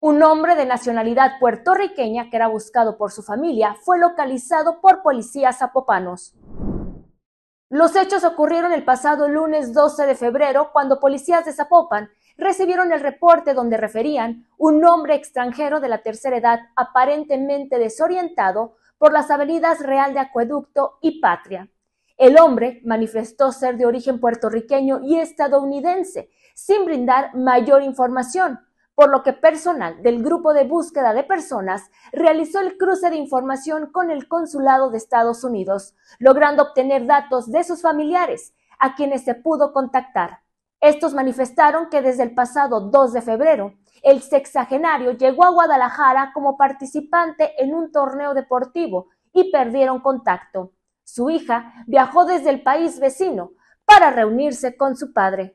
Un hombre de nacionalidad puertorriqueña que era buscado por su familia fue localizado por policías zapopanos. Los hechos ocurrieron el pasado lunes 12 de febrero cuando policías de Zapopan recibieron el reporte donde referían un hombre extranjero de la tercera edad aparentemente desorientado por las avenidas Real de Acueducto y Patria. El hombre manifestó ser de origen puertorriqueño y estadounidense, sin brindar mayor información por lo que personal del Grupo de Búsqueda de Personas realizó el cruce de información con el Consulado de Estados Unidos, logrando obtener datos de sus familiares, a quienes se pudo contactar. Estos manifestaron que desde el pasado 2 de febrero, el sexagenario llegó a Guadalajara como participante en un torneo deportivo y perdieron contacto. Su hija viajó desde el país vecino para reunirse con su padre.